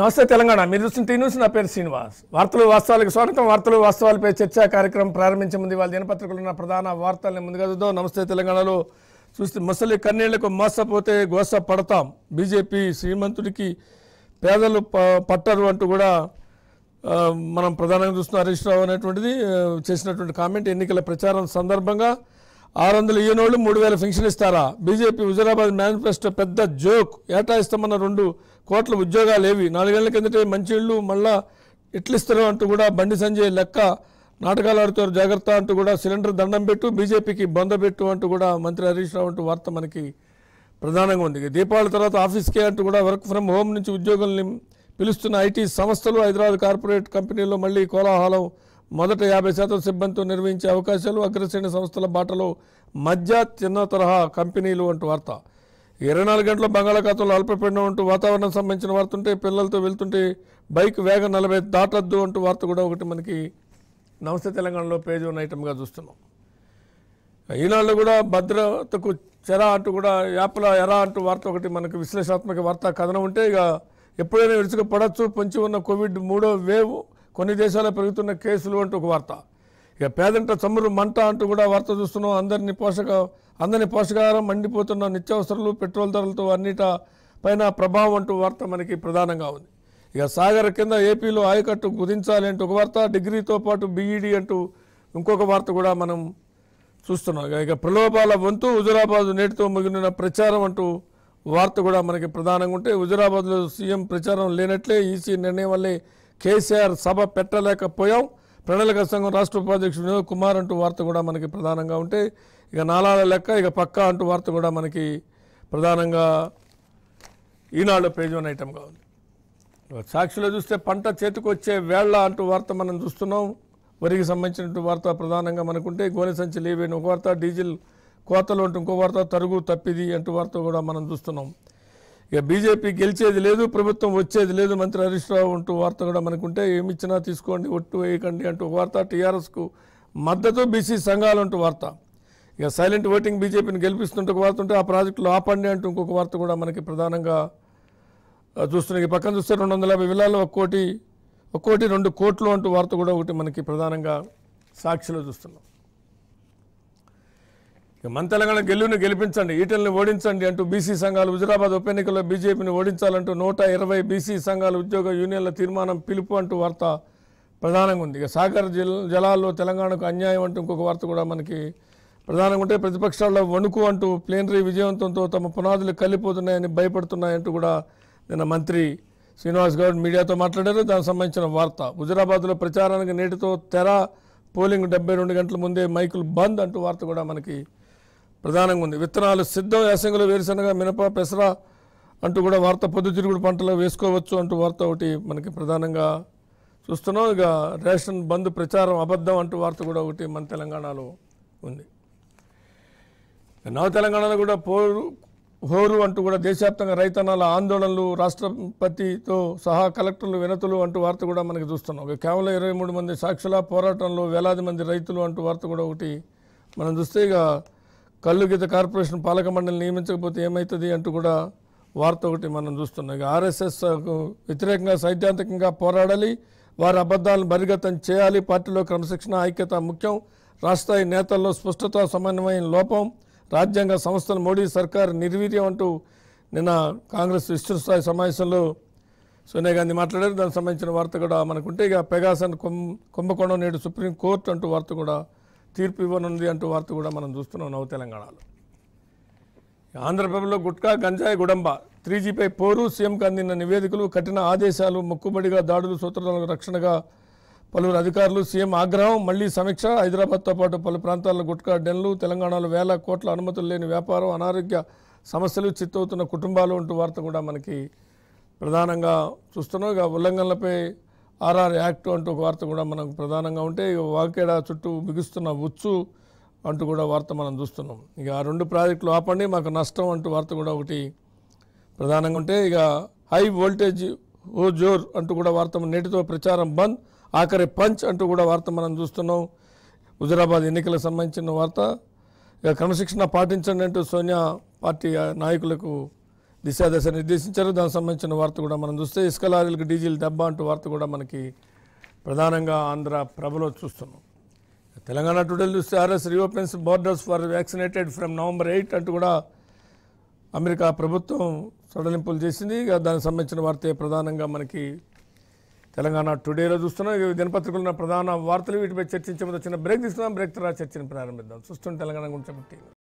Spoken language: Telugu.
నమస్తే తెలంగాణ మీరు చూస్తున్న న్యూస్ నా పేరు శ్రీనివాస్ వార్తలు వాస్తవాలకు స్వాగతం వార్తలు వాస్తవాలపై చర్చా కార్యక్రమం ప్రారంభించే ముందు వాళ్ళ దినపత్రికలు ఉన్న ప్రధాన వార్తల్ని ముందుగా చూద్దాం నమస్తే తెలంగాణలో చూస్తే ముసలి కన్నీళ్లకు మోసపోతే గోస పడతాం బీజేపీ శ్రీమంతుడికి పేదలు పట్టరు అంటూ కూడా మనం ప్రధానంగా చూస్తున్న హరీష్ రావు అనేటువంటిది చేసినటువంటి కామెంట్ ఎన్నికల ప్రచారం సందర్భంగా ఆరు వందల ఈనోళ్ళు మూడు వేల పెన్షన్ ఇస్తారా బీజేపీ హుజరాబాద్ మేనిఫెస్టో పెద్ద జోక్ ఏటా ఇస్తామన్న రెండు కోట్ల ఉద్యోగాలు ఏవి నాలుగేళ్ల కిందటే మంచి ఇళ్ళు మళ్ళా ఎట్లిస్తారు అంటూ కూడా బండి సంజయ్ లెక్క నాటకాలు ఆడుతారు జాగ్రత్త అంటూ కూడా సిలిండర్ దండం పెట్టు బీజేపీకి బొంద పెట్టు అంటూ కూడా మంత్రి హరీష్ రావు అంటూ వార్త మనకి ప్రధానంగా ఉంది దీపావళి తర్వాత ఆఫీస్కే అంటూ కూడా వర్క్ ఫ్రమ్ హోమ్ నుంచి ఉద్యోగుల్ని పిలుస్తున్న ఐటీ సంస్థలు హైదరాబాద్ కార్పొరేట్ కంపెనీల్లో మళ్ళీ కోలాహలం మొదట యాభై శాతం సిబ్బందితో నిర్వహించే అవకాశాలు అగ్రశ్రేణి సంస్థల బాటలో మధ్య చిన్న తరహా కంపెనీలు అంటూ వార్త ఇరవై నాలుగు గంటల బంగాళాఖాతంలో అల్పపీడనం అంటూ వాతావరణం సంబంధించిన వార్త ఉంటే పిల్లలతో వెళ్తుంటే బైక్ వేగం నలభై దాటద్దు అంటూ వార్త కూడా ఒకటి మనకి నమస్తే తెలంగాణలో పేజీ ఉన్న ఐటమ్గా చూస్తున్నాం ఈనాళ్ళు కూడా భద్రతకు చెర అంటూ కూడా యాప్ల ఎరా అంటూ వార్త ఒకటి మనకు విశ్లేషణాత్మక వార్త కథనం ఉంటే ఇక ఎప్పుడైనా విరుచుకుపడచ్చు పొంచి ఉన్న కోవిడ్ మూడో వేవ్ కొన్ని దేశాల్లో పెరుగుతున్న కేసులు అంటూ ఒక వార్త ఇక పేదంట చమురు మంట అంటూ కూడా వార్త చూస్తున్నాం అందరినీ పోషక అందని పోషకాహారం మండిపోతున్న నిత్యావసరాలు పెట్రోల్ ధరలతో అన్నిట పైన ప్రభావం అంటూ వార్త మనకి ప్రధానంగా ఉంది ఇక సాగర్ కింద ఏపీలో ఆయకట్టు కుదించాలి అంటూ ఒక వార్త డిగ్రీతో పాటు బీఈడి అంటూ ఇంకొక వార్త కూడా మనం చూస్తున్నాం ఇక ప్రలోభాల వంతు హుజురాబాద్ నేటితో మిగిలిన ప్రచారం అంటూ వార్త కూడా మనకి ప్రధానంగా ఉంటే హుజురాబాద్లో సీఎం ప్రచారం లేనట్లే ఈసీ నిర్ణయం వల్లే కేసీఆర్ సభ పెట్టలేకపోయాం ప్రణాళిక సంఘం రాష్ట్ర ఉపాధ్యక్షుడు వినోద్ కుమార్ అంటూ వార్త కూడా మనకి ప్రధానంగా ఉంటే ఇక నాలాల లెక్క ఇక పక్కా అంటూ వార్త కూడా మనకి ప్రధానంగా ఈనాడు పేజ్ వన్ ఐటమ్గా ఉంది సాక్షిలో చూస్తే పంట చేతికొచ్చే వేళ్ల అంటూ వార్త మనం చూస్తున్నాం వరికి సంబంధించినటువంటి వార్త ప్రధానంగా మనకుంటే గోనె సంచి లేవేని ఒక వార్త డీజిల్ కోతలు అంటూ ఇంకో వార్త తరుగు తప్పిది అంటూ వార్త కూడా మనం చూస్తున్నాం ఇక బీజేపీ గెలిచేది లేదు ప్రభుత్వం వచ్చేది లేదు మంత్రి హరీష్ రావు అంటూ వార్త కూడా మనకుంటే ఏమిచ్చినా తీసుకోండి ఒట్టు వేయకండి అంటూ వార్త టీఆర్ఎస్కు మద్దతు బీసీ సంఘాలు అంటూ వార్త ఇక సైలెంట్ ఓటింగ్ బీజేపీని గెలిపిస్తుంటే ఒక వార్త ఉంటే ఆ ప్రాజెక్టులు ఆపండి అంటూ ఇంకొక వార్త కూడా మనకి ప్రధానంగా చూస్తున్నాం ఈ పక్కన చూస్తే రెండు వందల యాభై విలాలు ఒక్కోటి ఒక్కోటి రెండు కోట్లు అంటూ వార్త కూడా ఒకటి మనకి ప్రధానంగా సాక్షిలో చూస్తున్నాం ఇక మన తెలంగాణ గెలువును గెలిపించండి ఈటల్ని ఓడించండి అంటూ బీసీ సంఘాలు హుజరాబాద్ ఉప ఎన్నికల్లో బీజేపీని ఓడించాలంటూ నూట ఇరవై బీసీ సంఘాల ఉద్యోగ యూనియన్ల తీర్మానం పిలుపు అంటూ వార్త ప్రధానంగా ఉంది ఇక సాగర్ జలాల్లో తెలంగాణకు అన్యాయం అంటూ ఇంకొక వార్త కూడా మనకి ప్రధానంగా ఉంటే ప్రతిపక్షాల్లో వణుకు అంటూ ప్లేనరీ విజయవంతంతో తమ పునాదులు కలిపోతున్నాయని భయపడుతున్నాయంటూ కూడా నిన్న మంత్రి శ్రీనివాస్ గౌడ్ మీడియాతో మాట్లాడారు దానికి సంబంధించిన వార్త హుజరాబాద్లో ప్రచారానికి నేటితో తెర పోలింగ్ డెబ్బై రెండు గంటల ముందే మైకులు బంద్ అంటూ వార్త కూడా మనకి ప్రధానంగా ఉంది విత్తనాలు సిద్ధం యాసంగిలో వేరుశనగ మినప పెసర అంటూ కూడా వార్త పొద్దుతిరుగుడు పంటలో వేసుకోవచ్చు అంటూ వార్త ఒకటి మనకి ప్రధానంగా చూస్తున్నాం ఇక రేషన్ బంద్ ప్రచారం అబద్ధం అంటూ వార్త కూడా ఒకటి మన తెలంగాణలో ఉంది నవ తెలంగాణలో కూడా పోరు హోరు అంటూ కూడా దేశవ్యాప్తంగా రైతన్నాల ఆందోళనలు రాష్ట్రపతితో సహా కలెక్టర్లు వినతులు అంటూ వార్త కూడా మనకి చూస్తున్నాం కేవలం ఇరవై మంది సాక్షుల పోరాటంలో వేలాది మంది రైతులు అంటూ వార్త కూడా ఒకటి మనం చూస్తే ఇక కళ్ళు గీత కార్పొరేషన్ పాలక మండలి నియమించకపోతే ఏమవుతుంది అంటూ కూడా వార్త ఒకటి మనం చూస్తున్నాం ఆర్ఎస్ఎస్ వ్యతిరేకంగా సైద్ధాంతికంగా పోరాడాలి వారి అబద్ధాలను బరిగతం చేయాలి పార్టీలో క్రమశిక్షణ ఐక్యత ముఖ్యం రాష్ట్రాయి నేతల్లో స్పష్టత సమన్వయం లోపం రాజ్యాంగ సంస్థలు మోడీ సర్కార్ నిర్వీర్యం అంటూ నిన్న కాంగ్రెస్ విస్తృతస్థాయి సమావేశంలో సోనియా గాంధీ మాట్లాడారు దానికి సంబంధించిన వార్త కూడా మనకుంటే ఇక పెగాసన్ కుం కుంభకోణం నేడు సుప్రీంకోర్టు అంటూ వార్త కూడా తీర్పు ఇవ్వనుంది అంటూ వార్త కూడా మనం చూస్తున్నాం నవ తెలంగాణలో ఆంధ్రప్రదేశ్లో గుట్కా గంజాయి గుడంబ త్రీజీపై పోరు సీఎంకు అందిన నివేదికలు కఠిన ఆదేశాలు మొక్కుబడిగా దాడులు సూత్రాలకు రక్షణగా పలువురు అధికారులు సీఎం ఆగ్రహం మళ్లీ సమీక్ష హైదరాబాద్తో పాటు పలు ప్రాంతాల్లో గుట్కా డెన్లు తెలంగాణలో వేల కోట్ల అనుమతులు లేని వ్యాపారం అనారోగ్య సమస్యలు చిత్తవుతున్న కుటుంబాలు అంటూ వార్త కూడా మనకి ప్రధానంగా చూస్తున్నాం ఇక ఉల్లంఘనలపై ఆర్ఆర్ యాక్ట్ అంటూ ఒక వార్త కూడా మనకు ప్రధానంగా ఉంటే వాకేడా చుట్టూ బిగుస్తున్న ఉచ్చు అంటూ కూడా వార్త మనం చూస్తున్నాం ఇక ఆ రెండు ప్రాజెక్టులు ఆపండి మాకు నష్టం అంటూ వార్త కూడా ఒకటి ప్రధానంగా ఉంటే ఇక హై వోల్టేజ్ ఓ జోర్ అంటూ కూడా వార్త నేటితో ప్రచారం బంద్ ఆఖరి పంచ్ అంటూ కూడా వార్త మనం చూస్తున్నాం హుజరాబాద్ ఎన్నికలకు సంబంధించిన వార్త ఇక క్రమశిక్షణ పాటించండి అంటూ సోనియా పార్టీ నాయకులకు దిశాదశ నిర్దేశించారు దానికి సంబంధించిన వార్త కూడా మనం చూస్తే ఇసుక లారీలకు డీజిల్ దెబ్బ అంటూ వార్త కూడా మనకి ప్రధానంగా ఆంధ్ర ప్రభలో చూస్తున్నాం తెలంగాణ టుడేలు చూస్తే ఆర్ఎస్ reopens borders for vaccinated from November eight అంటూ కూడా అమెరికా ప్రభుత్వం సడలింపులు చేసింది ఇక దానికి సంబంధించిన వార్తే ప్రధానంగా మనకి తెలంగాణ టుడేలో చూస్తున్నాం ఇక దినపత్రికలు ఉన్న ప్రధాన వార్తలు వీటిపై చర్చించే ముందు చిన్న బ్రేక్ తీసుకున్నాం బ్రేక్ తర్వాత చర్చను ప్రారంభిద్దాం చూస్తున్న తెలంగాణ గురించి